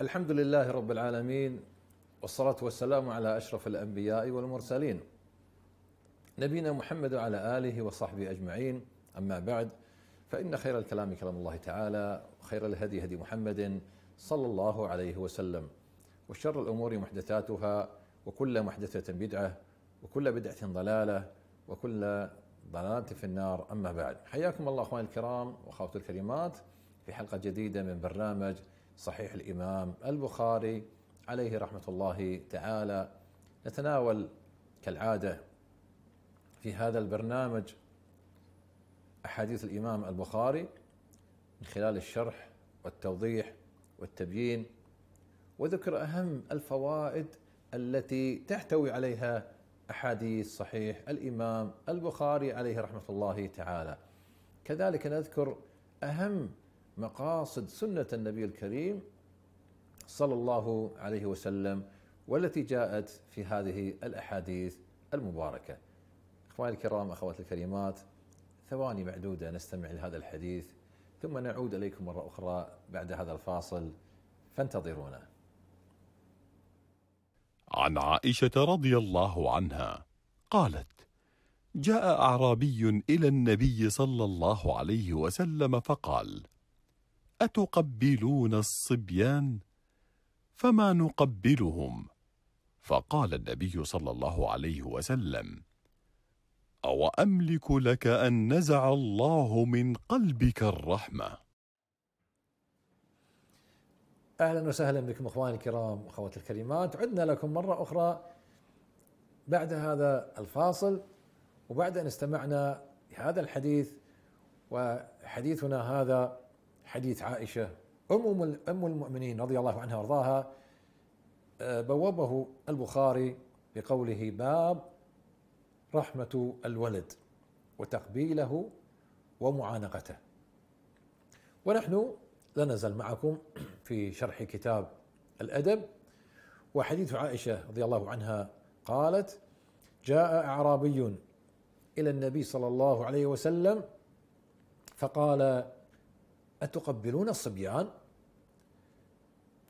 الحمد لله رب العالمين والصلاة والسلام على أشرف الأنبياء والمرسلين نبينا محمد وعلى آله وصحبه أجمعين أما بعد فإن خير الكلام كلام الله تعالى وخير الهدي هدي محمد صلى الله عليه وسلم وشر الأمور محدثاتها وكل محدثة بدعة وكل بدعة ضلالة وكل ضلالة في النار أما بعد حياكم الله أخواني الكرام وأخواتي الكريمات في حلقة جديدة من برنامج صحيح الامام البخاري عليه رحمه الله تعالى نتناول كالعاده في هذا البرنامج احاديث الامام البخاري من خلال الشرح والتوضيح والتبيين وذكر اهم الفوائد التي تحتوي عليها احاديث صحيح الامام البخاري عليه رحمه الله تعالى. كذلك نذكر اهم مقاصد سنة النبي الكريم صلى الله عليه وسلم والتي جاءت في هذه الأحاديث المباركة إخواني الكرام أخواتي الكريمات ثواني معدودة نستمع لهذا الحديث ثم نعود إليكم مرة أخرى بعد هذا الفاصل فانتظرونا عن عائشة رضي الله عنها قالت جاء أعرابي إلى النبي صلى الله عليه وسلم فقال اتقبلون الصبيان فما نقبلهم فقال النبي صلى الله عليه وسلم او املك لك ان نزع الله من قلبك الرحمه اهلا وسهلا بكم اخواني الكرام اخواتي الكريمات عدنا لكم مره اخرى بعد هذا الفاصل وبعد ان استمعنا لهذا الحديث وحديثنا هذا حديث عائشه ام ام المؤمنين رضي الله عنها وارضاها آه، بوبه البخاري بقوله باب رحمه الولد وتقبيله ومعانقته ونحن لا معكم في شرح كتاب الادب وحديث عائشه رضي الله عنها قالت جاء اعرابي الى النبي صلى الله عليه وسلم فقال أتقبلون الصبيان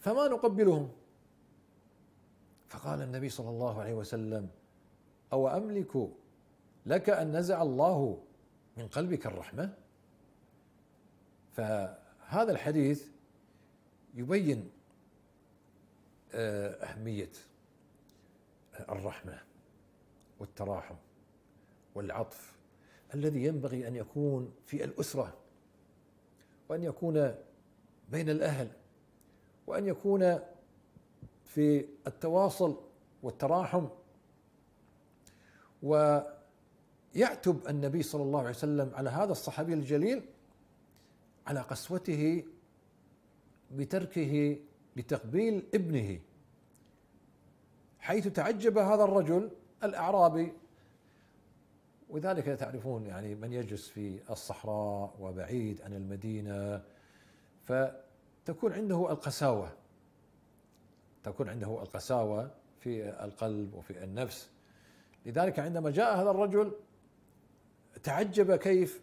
فما نقبلهم فقال النبي صلى الله عليه وسلم أو أملك لك أن نزع الله من قلبك الرحمة فهذا الحديث يبين آه، أهمية آه، الرحمة والتراحم والعطف الذي ينبغي أن يكون في الأسرة وأن يكون بين الأهل وأن يكون في التواصل والتراحم ويعتب النبي صلى الله عليه وسلم على هذا الصحابي الجليل على قسوته بتركه لتقبيل ابنه حيث تعجب هذا الرجل الاعرابي وذلك تعرفون يعني من يجلس في الصحراء وبعيد عن المدينه فتكون عنده القساوه تكون عنده القساوه في القلب وفي النفس لذلك عندما جاء هذا الرجل تعجب كيف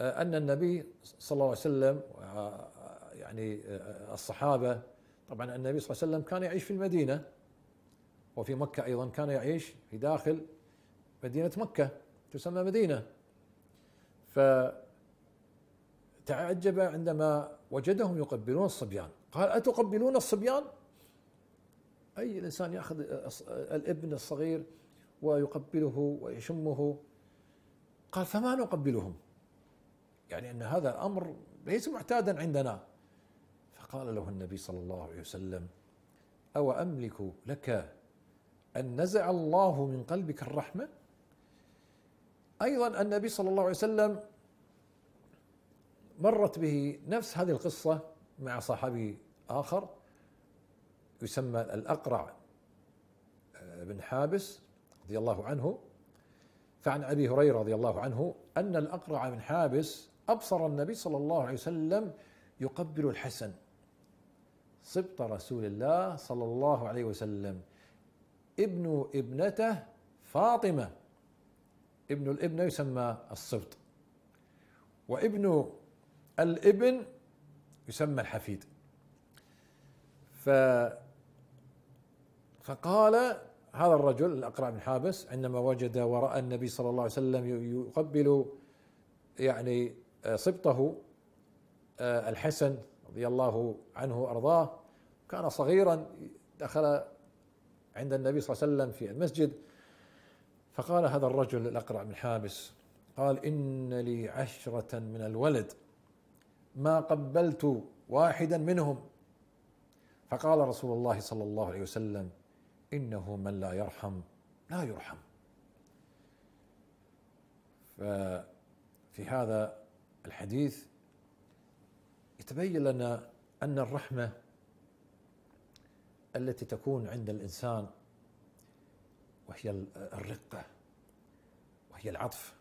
آه، ان النبي صلى الله عليه وسلم آه، يعني آه، الصحابه طبعا النبي صلى الله عليه وسلم كان يعيش في المدينه وفي مكه ايضا كان يعيش في داخل مدينة مكة تسمى مدينة فتعجب عندما وجدهم يقبلون الصبيان قال أتقبلون الصبيان أي إنسان يأخذ الابن الصغير ويقبله ويشمه قال فما نقبلهم يعني أن هذا الأمر ليس معتادا عندنا فقال له النبي صلى الله عليه وسلم أو أملك لك أن نزع الله من قلبك الرحمة أيضا النبي صلى الله عليه وسلم مرت به نفس هذه القصة مع صحابي آخر يسمى الأقرع آه، بن حابس رضي الله عنه فعن أبي هريرة رضي الله عنه أن الأقرع بن حابس أبصر النبي صلى الله عليه وسلم يقبل الحسن سبط رسول الله صلى الله عليه وسلم ابن ابنته فاطمه ابن الابنة يسمى الصبط وابن الابن يسمى الحفيد ف فقال هذا الرجل الأقرع بن حابس عندما وجد وراء النبي صلى الله عليه وسلم يقبل يعني سبطه آه، الحسن رضي الله عنه وأرضاه كان صغيرا دخل عند النبي صلى الله عليه وسلم في المسجد فقال هذا الرجل الأقرع بن حابس قال إن لي عشرة من الولد ما قبلت واحدا منهم فقال رسول الله صلى الله عليه وسلم إنه من لا يرحم لا يرحم ففي هذا الحديث يتبين لنا أن الرحمة التي تكون عند الإنسان وهي الرقة وهي العطف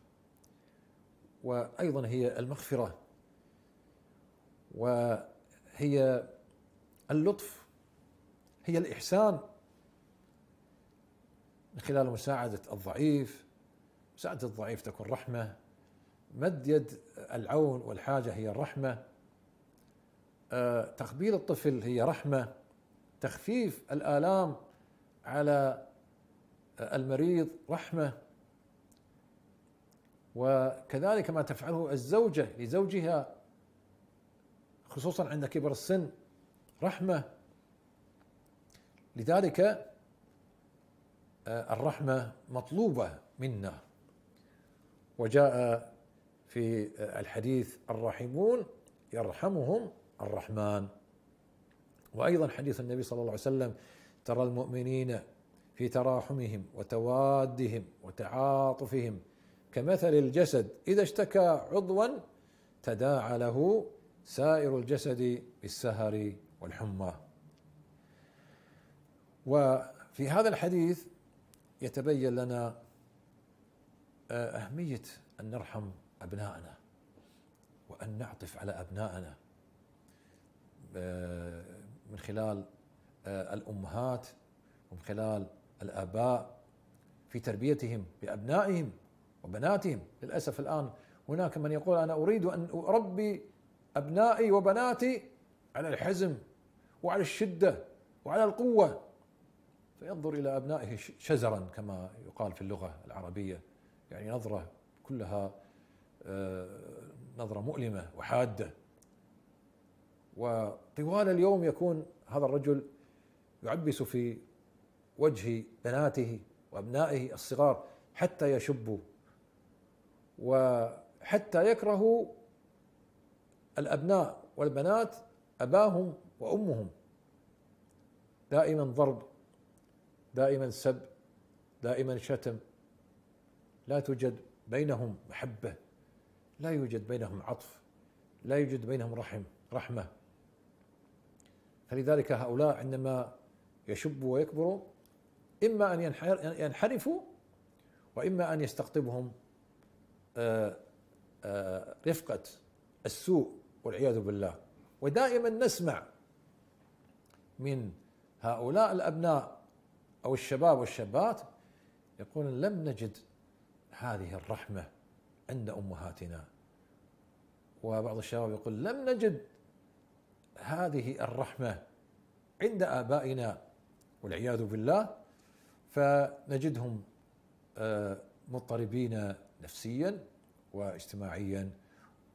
وأيضا هي المغفرة وهي اللطف هي الإحسان من خلال مساعدة الضعيف مساعدة الضعيف تكون رحمة مد يد العون والحاجة هي الرحمة آه، تقبيل الطفل هي رحمة تخفيف الآلام على المريض رحمه وكذلك ما تفعله الزوجه لزوجها خصوصا عند كبر السن رحمه لذلك آه، الرحمه مطلوبه منا وجاء في آه، الحديث الراحمون يرحمهم الرحمن وايضا حديث النبي صلى الله عليه وسلم ترى المؤمنين في تراحمهم وتوادهم وتعاطفهم كمثل الجسد اذا اشتكى عضوا تداعى له سائر الجسد بالسهر والحمى وفي هذا الحديث يتبين لنا آه، اهميه ان نرحم ابنائنا وان نعطف على ابنائنا آه، من خلال آه، الامهات ومن خلال الاباء في تربيتهم بابنائهم وبناتهم للاسف الان هناك من يقول انا اريد ان اربي ابنائي وبناتي على الحزم وعلى الشده وعلى القوه فينظر الى ابنائه شزرا كما يقال في اللغه العربيه يعني نظره كلها آه، نظره مؤلمه وحاده وطوال اليوم يكون هذا الرجل يعبس في وجه بناته وابنائه الصغار حتى يشبوا وحتى يكرهوا الابناء والبنات اباهم وامهم دائما ضرب دائما سب دائما شتم لا توجد بينهم محبه لا يوجد بينهم عطف لا يوجد بينهم رحم رحمه فلذلك هؤلاء عندما يشبوا ويكبروا إما أن ينحرفوا وإما أن يستقطبهم آه، آه، رفقة السوء والعياذ بالله ودائما نسمع من هؤلاء الأبناء أو الشباب والشابات يقولون لم نجد هذه الرحمة عند أمهاتنا وبعض الشباب يقول لم نجد هذه الرحمة عند آبائنا والعياذ بالله فنجدهم آه، مضطربين نفسيا واجتماعيا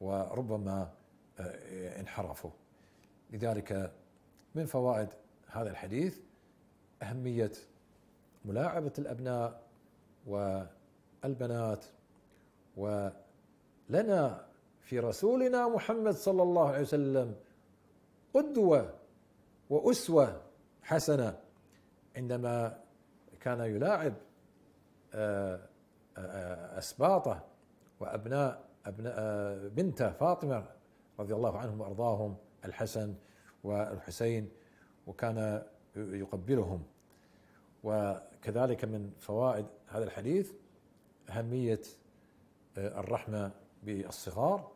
وربما آه، انحرفوا لذلك من فوائد هذا الحديث اهميه ملاعبه الابناء والبنات ولنا في رسولنا محمد صلى الله عليه وسلم قدوه واسوه حسنه عندما كان يلاعب آه، آه، أسباطه وأبناء أبناء آه، بنته فاطمة رضي الله عنهم وأرضاهم الحسن والحسين وكان يقبلهم وكذلك من فوائد هذا الحديث أهمية الرحمة بالصغار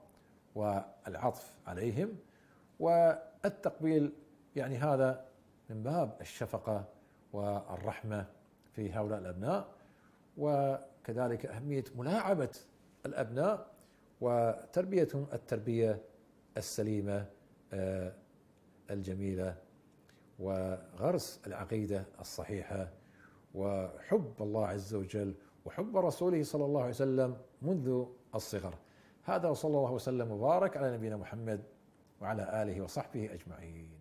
والعطف عليهم والتقبيل يعني هذا من باب الشفقة والرحمة في هؤلاء الابناء وكذلك اهميه ملاعبه الابناء وتربيتهم التربيه السليمه آه، الجميله وغرس العقيده الصحيحه وحب الله عز وجل وحب رسوله صلى الله عليه وسلم منذ الصغر هذا وصلى الله وسلم وبارك على نبينا محمد وعلى اله وصحبه اجمعين